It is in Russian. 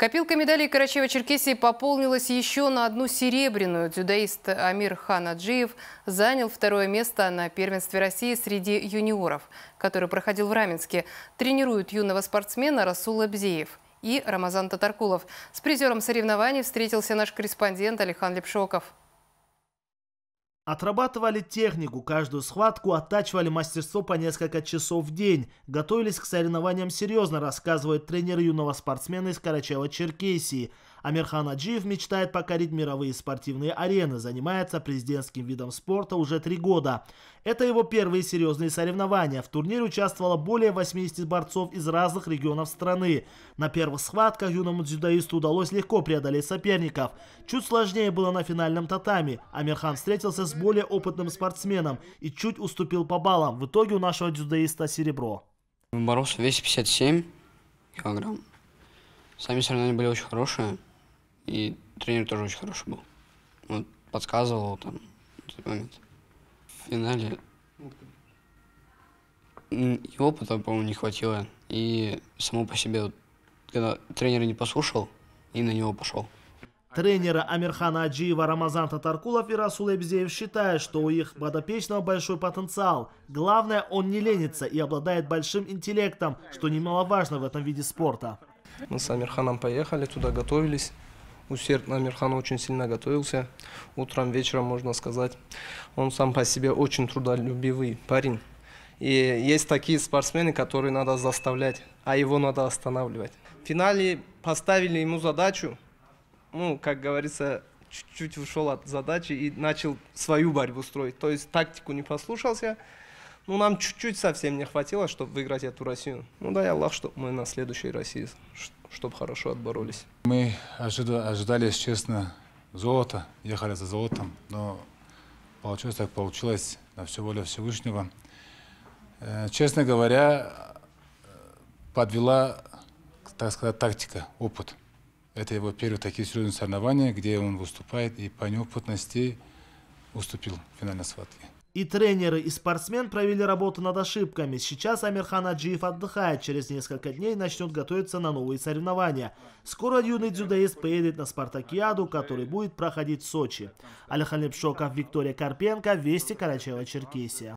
Копилка медалей Карачева-Черкесии пополнилась еще на одну серебряную. Дзюдоист Амир Ханаджиев занял второе место на первенстве России среди юниоров, который проходил в Раменске. Тренируют юного спортсмена Расула Бзеев и Рамазан Татаркулов. С призером соревнований встретился наш корреспондент Алихан Лепшоков. Отрабатывали технику, каждую схватку оттачивали мастерство по несколько часов в день. Готовились к соревнованиям серьезно, рассказывает тренер юного спортсмена из Карачаева-Черкесии. Амирхан Аджиев мечтает покорить мировые спортивные арены, занимается президентским видом спорта уже три года. Это его первые серьезные соревнования. В турнире участвовало более 80 борцов из разных регионов страны. На первых схватках юному дзюдоисту удалось легко преодолеть соперников. Чуть сложнее было на финальном татами. Амирхан встретился с более опытным спортсменом и чуть уступил по баллам. В итоге у нашего дзюдоиста серебро. Боролся вес 57 килограмм. Сами соревнования были очень хорошие. И тренер тоже очень хороший был. Вот подсказывал там этот типа, момент. В финале и опыта, по-моему, не хватило. И само по себе, вот, когда тренера не послушал, и на него пошел. Тренера Амирхана Аджиева Рамазан Татаркулов и Расул Эбзеев считают, что у их подопечного большой потенциал. Главное, он не ленится и обладает большим интеллектом, что немаловажно в этом виде спорта. Мы с Амирханом поехали, туда готовились усердно Амирхан очень сильно готовился. Утром, вечером, можно сказать. Он сам по себе очень трудолюбивый парень. И есть такие спортсмены, которые надо заставлять, а его надо останавливать. В финале поставили ему задачу, ну, как говорится, чуть-чуть ушел от задачи и начал свою борьбу строить. То есть тактику не послушался, ну, нам чуть-чуть совсем не хватило, чтобы выиграть эту Россию. Ну, дай Аллах, чтобы мы на следующей России, чтобы хорошо отборолись. Мы ожидали, честно, золота, ехали за золотом, но получилось так получилось, на все воля Всевышнего. Э, честно говоря, подвела, так сказать, тактика, опыт. Это его первые такие серьезные соревнования, где он выступает и по неопытности уступил в финальной схватке. И тренеры, и спортсмен провели работу над ошибками. Сейчас Амирхан Аджиев отдыхает. Через несколько дней начнет готовиться на новые соревнования. Скоро юный дзюдоист поедет на спартакиаду, который будет проходить в Сочи. Алихалип Шоков, Виктория Карпенко, Вести Карачева, Черкесия.